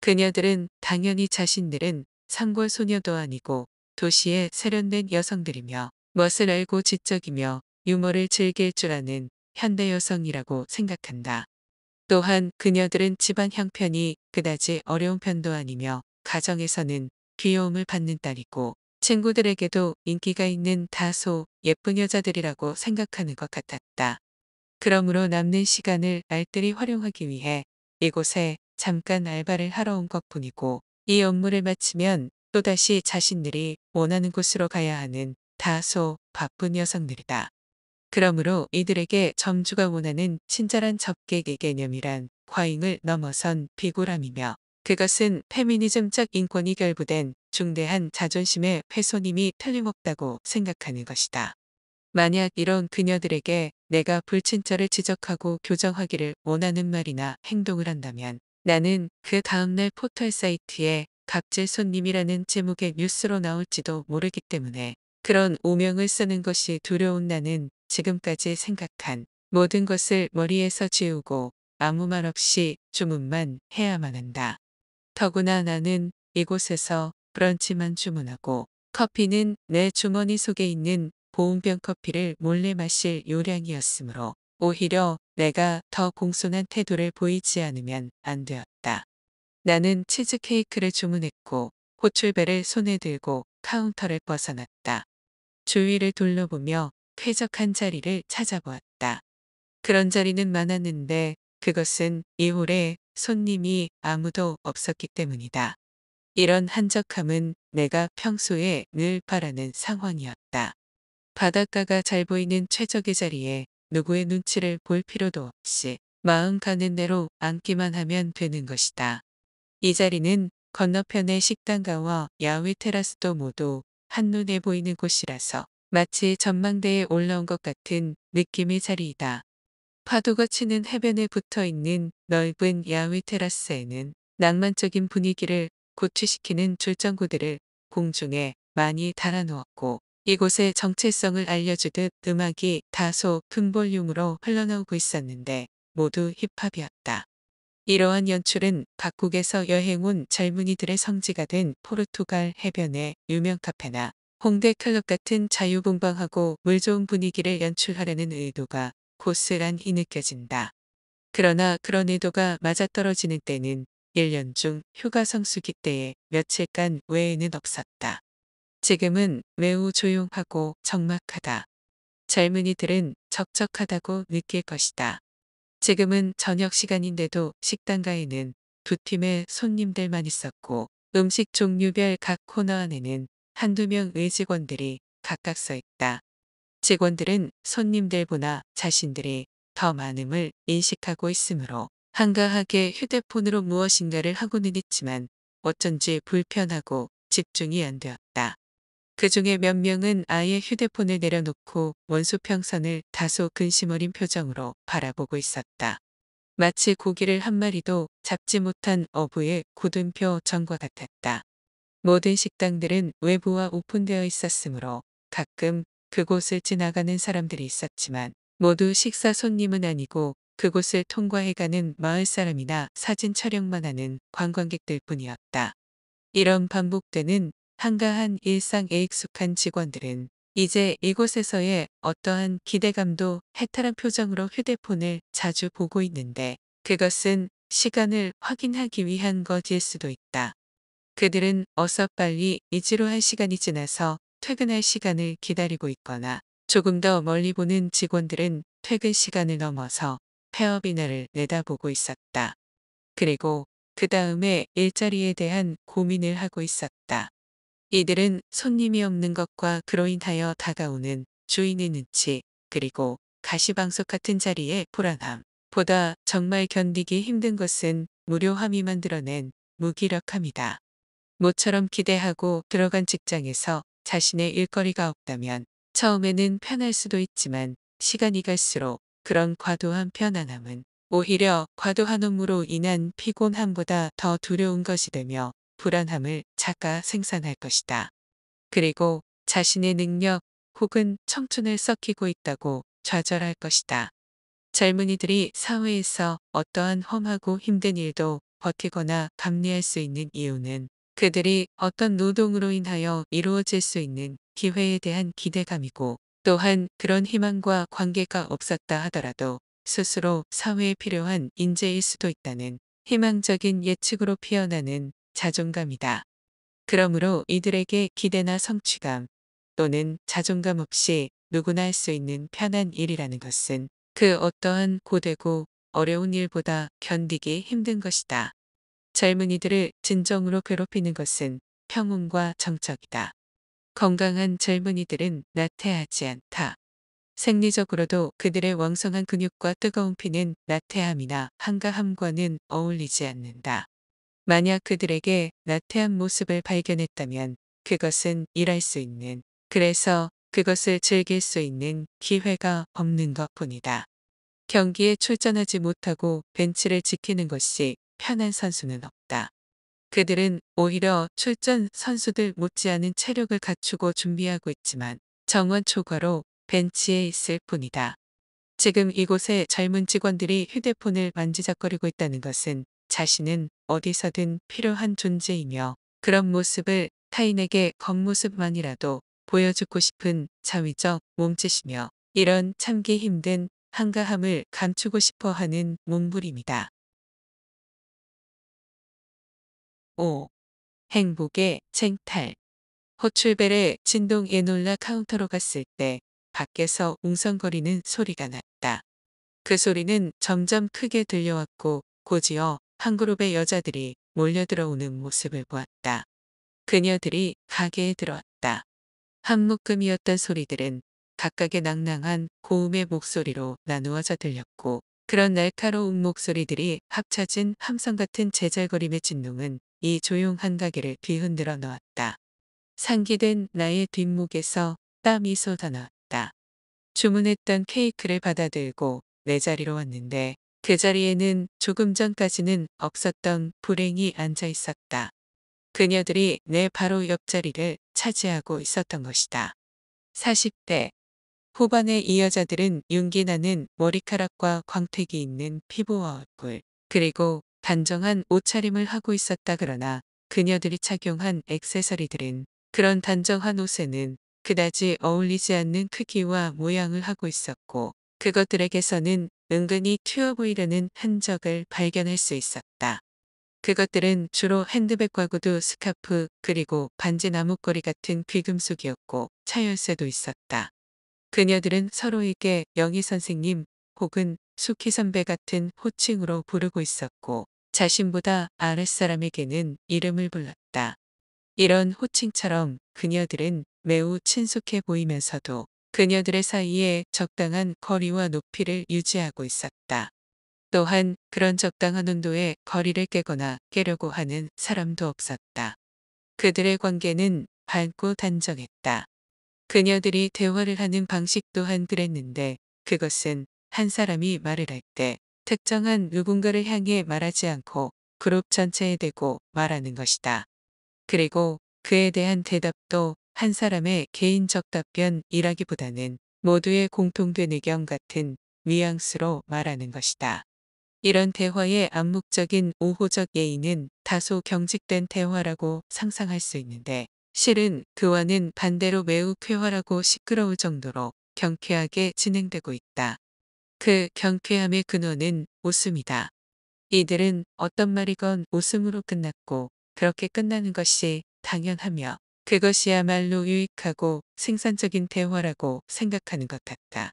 그녀들은 당연히 자신들은 상골 소녀도 아니고 도시의 세련된 여성들이며 멋을 알고 지적이며 유머를 즐길 줄 아는 현대 여성이라고 생각한다. 또한 그녀들은 집안 형편이 그다지 어려운 편도 아니며 가정에서는 귀여움을 받는 딸이고 친구들에게도 인기가 있는 다소 예쁜 여자들이라고 생각하는 것 같았다. 그러므로 남는 시간을 알뜰히 활용하기 위해 이곳에 잠깐 알바를 하러 온 것뿐이고 이 업무를 마치면 또다시 자신들이 원하는 곳으로 가야 하는 다소 바쁜 여성들이다. 그러므로 이들에게 점주가 원하는 친절한 접객의 개념이란 과잉을 넘어선 비굴함이며 그것은 페미니즘적 인권이 결부된 중대한 자존심의 훼손임이 틀림없다고 생각하는 것이다. 만약 이런 그녀들에게 내가 불친절을 지적하고 교정하기를 원하는 말이나 행동을 한다면 나는 그 다음날 포털 사이트에 갑질 손님이라는 제목의 뉴스로 나올지도 모르기 때문에 그런 오명을 쓰는 것이 두려운 나는 지금까지 생각한 모든 것을 머리에서 지우고 아무 말 없이 주문만 해야만 한다. 더구나 나는 이곳에서 브런치만 주문하고 커피는 내 주머니 속에 있는 보온병 커피를 몰래 마실 요량이었으므로 오히려 내가 더 공손한 태도를 보이지 않으면 안 되었다. 나는 치즈케이크를 주문했고 호출벨을 손에 들고 카운터를 벗어났다. 주위를 둘러보며 쾌적한 자리를 찾아보았다. 그런 자리는 많았는데 그것은 이홀에 손님이 아무도 없었기 때문이다. 이런 한적함은 내가 평소에 늘 바라는 상황이었다. 바닷가가 잘 보이는 최적의 자리에 누구의 눈치를 볼 필요도 없이 마음 가는 대로 앉기만 하면 되는 것이다. 이 자리는 건너편의 식당가와 야외 테라스도 모두 한눈에 보이는 곳이라서 마치 전망대에 올라온 것 같은 느낌의 자리이다. 파도가 치는 해변에 붙어 있는 넓은 야외 테라스에는 낭만적인 분위기를 고취시키는 줄전구들을 공중에 많이 달아놓았고 이곳의 정체성을 알려주듯 음악이 다소 큰 볼륨으로 흘러나오고 있었는데 모두 힙합이었다. 이러한 연출은 각국에서 여행 온 젊은이들의 성지가 된 포르투갈 해변의 유명 카페나 홍대 클럽 같은 자유분방하고 물 좋은 분위기를 연출하려는 의도가 고스란히 느껴진다. 그러나 그런 의도가 맞아떨어지는 때는 1년 중 휴가 성수기 때에 며칠간 외에는 없었다. 지금은 매우 조용하고 적막하다. 젊은이들은 적적하다고 느낄 것이다. 지금은 저녁 시간인데도 식당가에는 두팀의 손님들만 있었고 음식 종류별 각 코너 안에는 한두 명의 직원들이 각각 서 있다. 직원들은 손님들보다 자신들이 더 많음을 인식하고 있으므로 한가하게 휴대폰으로 무엇인가를 하고는 있지만 어쩐지 불편하고 집중이 안 되었다. 그 중에 몇 명은 아예 휴대폰을 내려놓고 원수평선을 다소 근심 어린 표정으로 바라보고 있었다. 마치 고기를 한 마리도 잡지 못한 어부의 굳은 표 전과 같았다. 모든 식당들은 외부와 오픈되어 있었으므로 가끔 그곳을 지나가는 사람들이 있었지만 모두 식사 손님은 아니고 그곳을 통과해가는 마을 사람이나 사진 촬영만 하는 관광객들 뿐이었다. 이런 반복되는 한가한 일상에 익숙한 직원들은 이제 이곳에서의 어떠한 기대감도 해탈한 표정으로 휴대폰을 자주 보고 있는데 그것은 시간을 확인하기 위한 것일 수도 있다. 그들은 어서 빨리 이지로한 시간이 지나서 퇴근할 시간을 기다리고 있거나 조금 더 멀리 보는 직원들은 퇴근 시간을 넘어서 폐업인하를 내다보고 있었다. 그리고 그 다음에 일자리에 대한 고민을 하고 있었다. 이들은 손님이 없는 것과 그로 인하여 다가오는 주인의 눈치 그리고 가시방석 같은 자리의 불안함 보다 정말 견디기 힘든 것은 무료함이 만들어낸 무기력함이다. 모처럼 기대하고 들어간 직장에서 자신의 일거리가 없다면 처음에는 편할 수도 있지만 시간이 갈수록 그런 과도한 편안함은 오히려 과도한 업무로 인한 피곤함보다 더 두려운 것이 되며 불안함을 자가 생산할 것이다. 그리고 자신의 능력 혹은 청춘을 썩히고 있다고 좌절할 것이다. 젊은이들이 사회에서 어떠한 험하고 힘든 일도 버티거나 감내할 수 있는 이유는 그들이 어떤 노동으로 인하여 이루어질 수 있는 기회에 대한 기대감이고 또한 그런 희망과 관계가 없었다 하더라도 스스로 사회에 필요한 인재일 수도 있다는 희망적인 예측으로 피어나는 자존감이다. 그러므로 이들에게 기대나 성취감 또는 자존감 없이 누구나 할 수 있는 편한 일이라는 것은 그 어떠한 고되고 어려운 일보다 견디기 힘든 것이다. 젊은이들을 진정으로 괴롭히는 것은 평온과 정적이다. 건강한 젊은이들은 나태하지 않다. 생리적으로도 그들의 왕성한 근육과 뜨거운 피는 나태함이나 한가함과는 어울리지 않는다. 만약 그들에게 나태한 모습을 발견했다면 그것은 일할 수 있는, 그래서 그것을 즐길 수 있는 기회가 없는 것 뿐이다. 경기에 출전하지 못하고 벤치를 지키는 것이 편한 선수는 없다. 그들은 오히려 출전 선수들 못지않은 체력을 갖추고 준비하고 있지만 정원 초과로 벤치에 있을 뿐이다. 지금 이곳에 젊은 직원들이 휴대폰을 만지작거리고 있다는 것은 자신은 어디서든 필요한 존재이며 그런 모습을 타인에게 겉모습만이라도 보여주고 싶은 자위적 몸짓이며 이런 참기 힘든 한가함을 감추고 싶어 하는 몸부림이다. 5. 행복의 쟁탈 호출벨의 진동에 놀라 카운터로 갔을 때 밖에서 웅성거리는 소리가 났다. 그 소리는 점점 크게 들려왔고 고지어 한 그룹의 여자들이 몰려들어오는 모습을 보았다. 그녀들이 가게에 들어왔다. 한묶음이었던 소리들은 각각의 낭낭한 고음의 목소리로 나누어져 들렸고 그런 날카로운 목소리들이 합쳐진 함성 같은 제잘거림의 진동은 이 조용한 가게를 뒤흔들어 놓았다 상기된 나의 뒷목에서 땀이 쏟아나왔다. 주문했던 케이크를 받아들고 내 자리로 왔는데 그 자리에는 조금 전까지는 없었던 불행이 앉아 있었다. 그녀들이 내 바로 옆자리를 차지하고 있었던 것이다. 40대 후반의 이 여자들은 윤기나는 머리카락과 광택이 있는 피부와 얼굴 그리고 단정한 옷차림을 하고 있었다 그러나 그녀들이 착용한 액세서리들은 그런 단정한 옷에는 그다지 어울리지 않는 크기와 모양을 하고 있었고 그것들에게서는 은근히 튀어 보이려는 흔적을 발견할 수 있었다. 그것들은 주로 핸드백과 구두, 스카프, 그리고 반지 나무꼬리 같은 귀금속이었고 차열쇠도 있었다. 그녀들은 서로에게 영희 선생님 혹은 수키 선배 같은 호칭으로 부르고 있었고 자신보다 아랫사람에게는 이름을 불렀다. 이런 호칭처럼 그녀들은 매우 친숙해 보이면서도 그녀들의 사이에 적당한 거리와 높이를 유지하고 있었다. 또한 그런 적당한 온도에 거리를 깨거나 깨려고 하는 사람도 없었다. 그들의 관계는 밝고 단정했다. 그녀들이 대화를 하는 방식 또한 그랬는데 그것은 한 사람이 말을 할 때 특정한 누군가를 향해 말하지 않고 그룹 전체에 대고 말하는 것이다. 그리고 그에 대한 대답도 한 사람의 개인적 답변이라기보다는 모두의 공통된 의견 같은 뉘앙스로 말하는 것이다. 이런 대화의 암묵적인 우호적 예의는 다소 경직된 대화라고 상상할 수 있는데 실은 그와는 반대로 매우 쾌활하고 시끄러울 정도로 경쾌하게 진행되고 있다. 그 경쾌함의 근원은 웃음이다. 이들은 어떤 말이건 웃음으로 끝났고 그렇게 끝나는 것이 당연하며 그것이야말로 유익하고 생산적인 대화라고 생각하는 것 같다.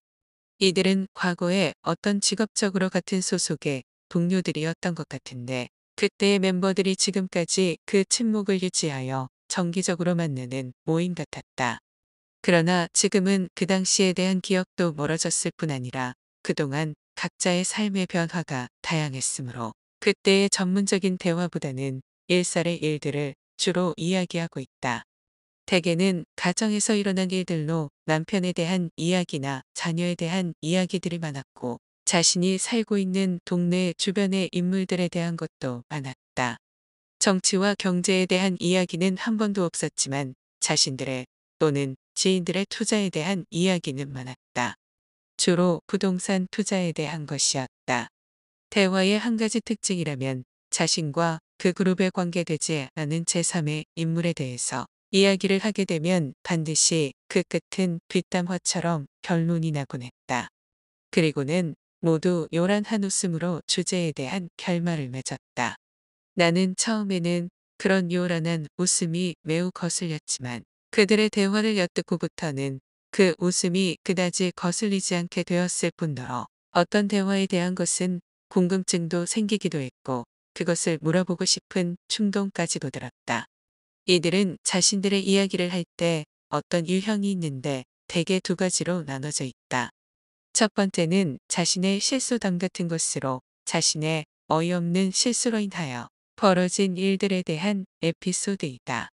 이들은 과거에 어떤 직업적으로 같은 소속의 동료들이었던 것 같은데 그때의 멤버들이 지금까지 그 침묵을 유지하여 정기적으로 만나는 모임 같았다. 그러나 지금은 그 당시에 대한 기억도 멀어졌을 뿐 아니라 그동안 각자의 삶의 변화가 다양했으므로 그때의 전문적인 대화보다는 일살의 일들을 주로 이야기하고 있다. 대개는 가정에서 일어난 일들로 남편에 대한 이야기나 자녀에 대한 이야기들이 많았고 자신이 살고 있는 동네 주변의 인물들에 대한 것도 많았다. 정치와 경제에 대한 이야기는 한 번도 없었지만 자신들의 또는 지인들의 투자에 대한 이야기는 많았다. 주로 부동산 투자에 대한 것이었다. 대화의 한 가지 특징이라면 자신과 그 그룹에 관계되지 않은 제3의 인물에 대해서 이야기를 하게 되면 반드시 그 끝은 빗담화처럼 결론이 나곤 했다. 그리고는 모두 요란 한 웃음으로 주제에 대한 결말을 맺었다. 나는 처음에는 그런 요란한 웃음이 매우 거슬렸지만 그들의 대화를 엿듣고부터는 그 웃음이 그다지 거슬리지 않게 되었을 뿐더러 어떤 대화에 대한 것은 궁금증도 생기기도 했고 그것을 물어보고 싶은 충동까지도 들었다. 이들은 자신들의 이야기를 할 때 어떤 유형이 있는데 대개 두 가지로 나눠져 있다. 첫 번째는 자신의 실수담 같은 것으로 자신의 어이없는 실수로 인하여 벌어진 일들에 대한 에피소드이다.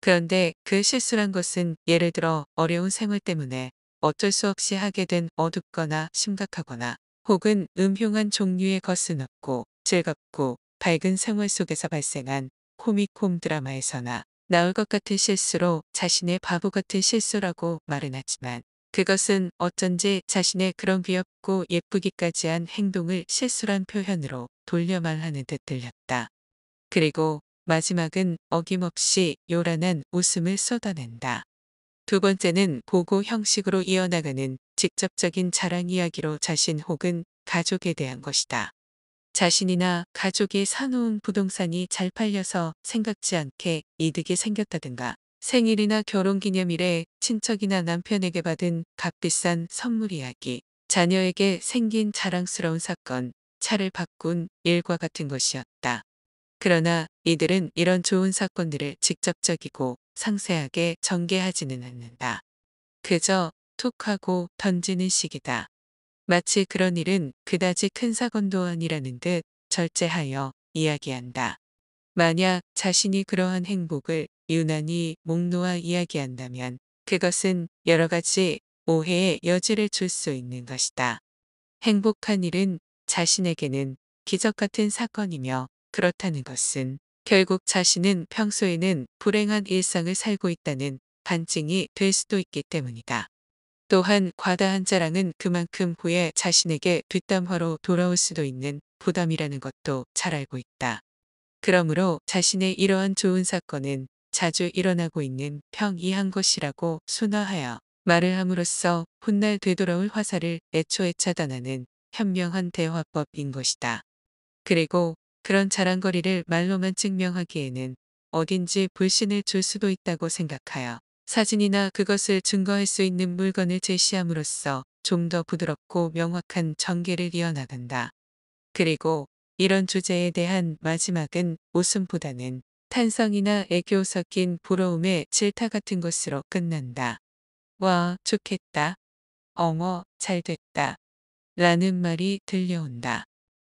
그런데 그 실수란 것은 예를 들어 어려운 생활 때문에 어쩔 수 없이 하게 된 어둡거나 심각하거나 혹은 음흉한 종류의 것은 없고 즐겁고 밝은 생활 속에서 발생한 코믹홈 드라마에서나 나올 것 같은 실수로 자신의 바보 같은 실수라고 말은 하지만 그것은 어쩐지 자신의 그런 귀엽고 예쁘기까지 한 행동을 실수란 표현으로 돌려 말하는 듯 들렸다. 그리고 마지막은 어김없이 요란한 웃음을 쏟아낸다. 두 번째는 보고 형식으로 이어나가는 직접적인 자랑 이야기로 자신 혹은 가족에 대한 것이다. 자신이나 가족이 사놓은 부동산이 잘 팔려서 생각지 않게 이득이 생겼다든가 생일이나 결혼기념일에 친척이나 남편에게 받은 값비싼 선물 이야기, 자녀에게 생긴 자랑스러운 사건, 차를 바꾼 일과 같은 것이었다. 그러나 이들은 이런 좋은 사건들을 직접적이고 상세하게 전개하지는 않는다. 그저 툭하고 던지는 식이다. 마치 그런 일은 그다지 큰 사건도 아니라는 듯 절제하여 이야기한다. 만약 자신이 그러한 행복을 유난히 목놓아 이야기한다면 그것은 여러 가지 오해의 여지를 줄 수 있는 것이다. 행복한 일은 자신에게는 기적 같은 사건이며 그렇다는 것은 결국 자신은 평소에는 불행한 일상을 살고 있다는 반증이 될 수도 있기 때문이다. 또한 과다한 자랑은 그만큼 후에 자신에게 뒷담화로 돌아올 수도 있는 부담이라는 것도 잘 알고 있다. 그러므로 자신의 이러한 좋은 사건은 자주 일어나고 있는 평이한 것이라고 순화하여 말을 함으로써 훗날 되돌아올 화살을 애초에 차단하는 현명한 대화법인 것이다. 그리고 그런 자랑거리를 말로만 증명하기에는 어딘지 불신을 줄 수도 있다고 생각하여 사진이나 그것을 증거할 수 있는 물건을 제시함으로써 좀 더 부드럽고 명확한 전개를 이어나간다. 그리고 이런 주제에 대한 마지막은 웃음보다는 탄성이나 애교 섞인 부러움의 질타 같은 것으로 끝난다. 와, 좋겠다. 어머, 잘 됐다. 라는 말이 들려온다.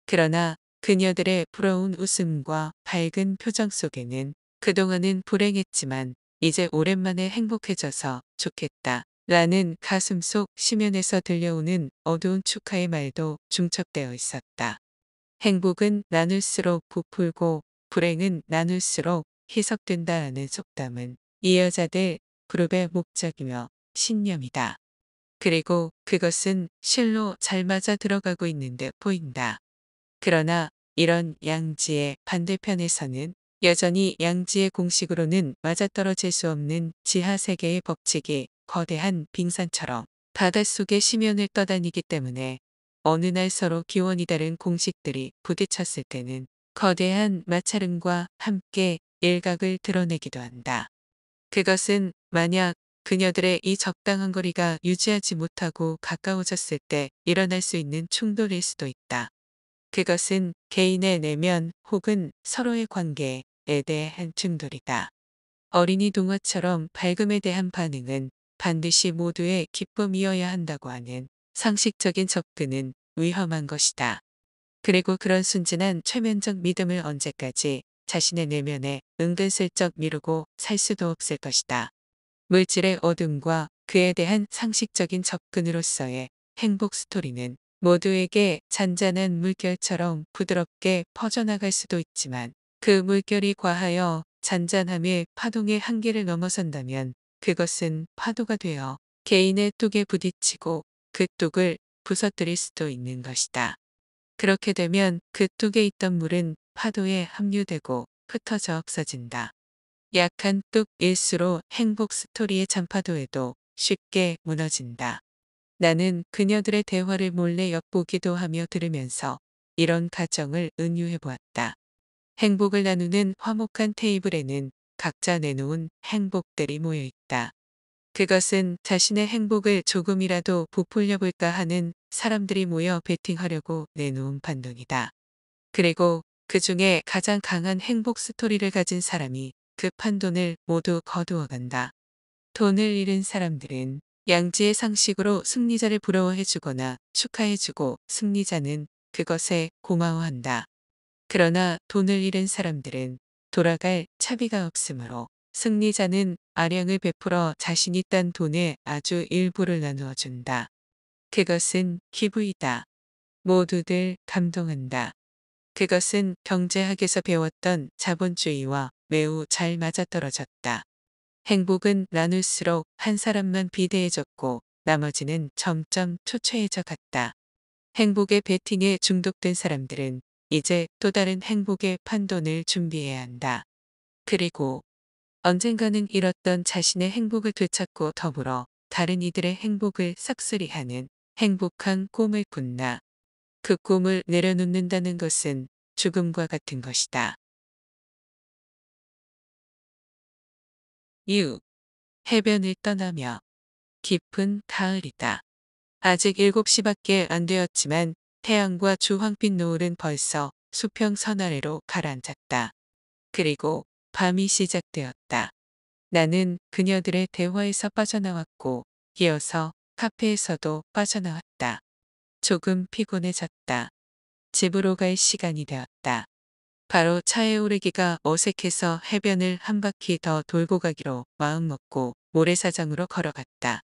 그러나 그녀들의 부러운 웃음과 밝은 표정 속에는 그동안은 불행했지만 이제 오랜만에 행복해져서 좋겠다. 라는 가슴 속 심연에서 들려오는 어두운 축하의 말도 중첩되어 있었다. 행복은 나눌수록 부풀고 불행은 나눌수록 희석된다라는 속담은 이 여자들 그룹의 목적이며 신념이다. 그리고 그것은 실로 잘 맞아 들어가고 있는 데 보인다. 그러나 이런 양지의 반대편에서는 여전히 양지의 공식으로는 맞아떨어질 수 없는 지하세계의 법칙이 거대한 빙산처럼 바닷속에 심연을 떠다니기 때문에 어느 날 서로 기원이 다른 공식들이 부딪혔을 때는 거대한 마찰음과 함께 일각을 드러내기도 한다. 그것은 만약 그녀들의 이 적당한 거리가 유지하지 못하고 가까워졌을 때 일어날 수 있는 충돌일 수도 있다. 그것은 개인의 내면 혹은 서로의 관계에 에 대한 충돌이다. 어린이 동화처럼 밝음에 대한 반응은 반드시 모두의 기쁨이어야 한다고 하는 상식적인 접근은 위험한 것이다. 그리고 그런 순진한 최면적 믿음을 언제까지 자신의 내면에 은근슬쩍 미루고 살 수도 없을 것이다. 물질의 어둠과 그에 대한 상식적인 접근으로서의 행복 스토리는 모두에게 잔잔한 물결처럼 부드럽게 퍼져나갈 수도 있지만 그 물결이 과하여 잔잔함에 파동의 한계를 넘어선다면 그것은 파도가 되어 개인의 뚝에 부딪히고 그 뚝을 부서뜨릴 수도 있는 것이다. 그렇게 되면 그 뚝에 있던 물은 파도에 합류되고 흩어져 없어진다. 약한 뚝일수록 행복 스토리의 잔파도에도 쉽게 무너진다. 나는 그녀들의 대화를 몰래 엿보기도 하며 들으면서 이런 가정을 은유해 보았다. 행복을 나누는 화목한 테이블에는 각자 내놓은 행복들이 모여 있다. 그것은 자신의 행복을 조금이라도 부풀려 볼까 하는 사람들이 모여 베팅하려고 내놓은 반동이다 그리고 그 중에 가장 강한 행복 스토리를 가진 사람이 그 판돈을 모두 거두어 간다. 돈을 잃은 사람들은 양지의 상식으로 승리자를 부러워해주거나 축하해주고 승리자는 그것에 고마워한다. 그러나 돈을 잃은 사람들은 돌아갈 차비가 없으므로 승리자는 아량을 베풀어 자신이 딴 돈의 아주 일부를 나누어 준다. 그것은 기부이다. 모두들 감동한다. 그것은 경제학에서 배웠던 자본주의와 매우 잘 맞아떨어졌다. 행복은 나눌수록 한 사람만 비대해졌고 나머지는 점점 초췌해져 갔다. 행복의 베팅에 중독된 사람들은 이제 또 다른 행복의 판돈을 준비해야 한다. 그리고 언젠가는 잃었던 자신의 행복을 되찾고 더불어 다른 이들의 행복을 싹쓸이하는 행복한 꿈을 꾼다. 그 꿈을 내려놓는다는 것은 죽음과 같은 것이다. 유 해변을 떠나며 깊은 가을이다. 아직 7시밖에 안 되었지만 태양과 주황빛 노을은 벌써 수평선 아래로 가라앉았다. 그리고 밤이 시작되었다. 나는 그녀들의 대화에서 빠져나왔고 이어서 카페에서도 빠져나왔다. 조금 피곤해졌다. 집으로 갈 시간이 되었다. 바로 차에 오르기가 어색해서 해변을 한 바퀴 더 돌고 가기로 마음먹고 모래사장으로 걸어갔다.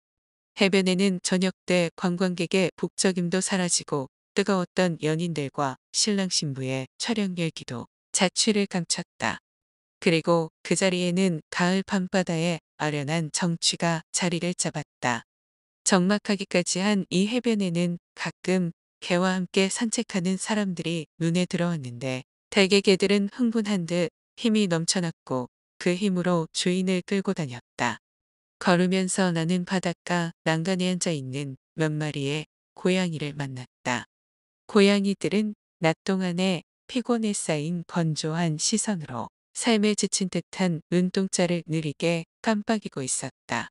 해변에는 저녁 때 관광객의 북적임도 사라지고 뜨거웠던 연인들과 신랑 신부의 촬영열 기도, 자취를 감췄다. 그리고 그 자리에는 가을 밤바다의 아련한 정취가 자리를 잡았다. 적막하기까지 한 이 해변에는 가끔 개와 함께 산책하는 사람들이 눈에 들어왔는데 대개 개들은 흥분한 듯 힘이 넘쳐났고 그 힘으로 주인을 끌고 다녔다. 걸으면서 나는 바닷가 난간에 앉아 있는 몇 마리의 고양이를 만났다. 고양이들은 낮 동안에 피곤에 쌓인 건조한 시선으로 삶에 지친 듯한 눈동자를 느리게 깜빡이고 있었다.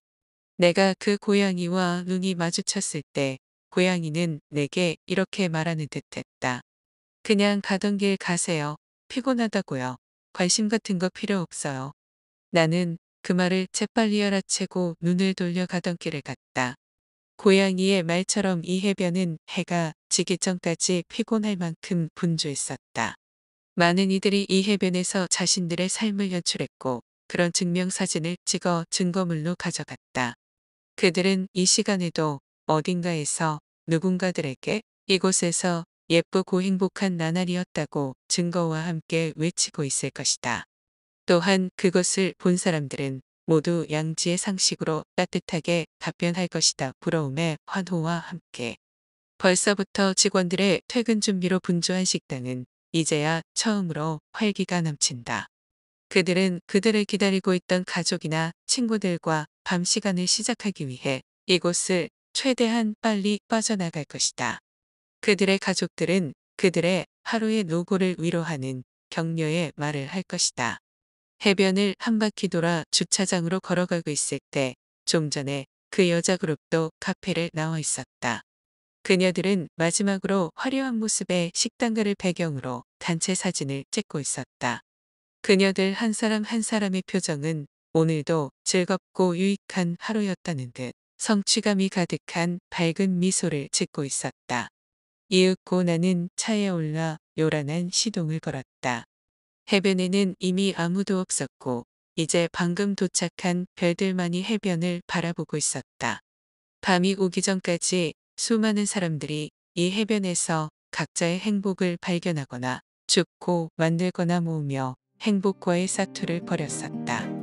내가 그 고양이와 눈이 마주쳤을 때 고양이는 내게 이렇게 말하는 듯했다. 그냥 가던 길 가세요. 피곤하다고요. 관심 같은 거 필요 없어요. 나는 그 말을 재빨리 알아채고 눈을 돌려 가던 길을 갔다. 고양이의 말처럼 이 해변은 해가 지기 전까지 피곤할 만큼 분주했었다. 많은 이들이 이 해변에서 자신들의 삶을 연출했고 그런 증명사진을 찍어 증거물로 가져갔다. 그들은 이 시간에도 어딘가에서 누군가들에게 이곳에서 예쁘고 행복한 나날이었다고 증거와 함께 외치고 있을 것이다. 또한 그것을 본 사람들은 모두 양지의 상식으로 따뜻하게 답변할 것이다. 부러움의 환호와 함께 벌써부터 직원들의 퇴근 준비로 분주한 식당은 이제야 처음으로 활기가 넘친다. 그들은 그들을 기다리고 있던 가족이나 친구들과 밤 시간을 시작하기 위해 이곳을 최대한 빨리 빠져나갈 것이다. 그들의 가족들은 그들의 하루의 노고를 위로하는 격려의 말을 할 것이다. 해변을 한 바퀴 돌아 주차장으로 걸어가고 있을 때좀 전에 그 여자 그룹도 카페를 나와 있었다. 그녀들은 마지막으로 화려한 모습의 식당가를 배경으로 단체 사진을 찍고 있었다. 그녀들 한 사람 한 사람의 표정은 오늘도 즐겁고 유익한 하루였다는 듯 성취감이 가득한 밝은 미소를 짓고 있었다. 이윽고 나는 차에 올라 요란한 시동을 걸었다. 해변에는 이미 아무도 없었고 이제 방금 도착한 별들만이 해변을 바라보고 있었다. 밤이 오기 전까지 수많은 사람들이 이 해변에서 각자의 행복을 발견하거나 죽고 만들거나 모으며 행복과의 사투를 벌였었다.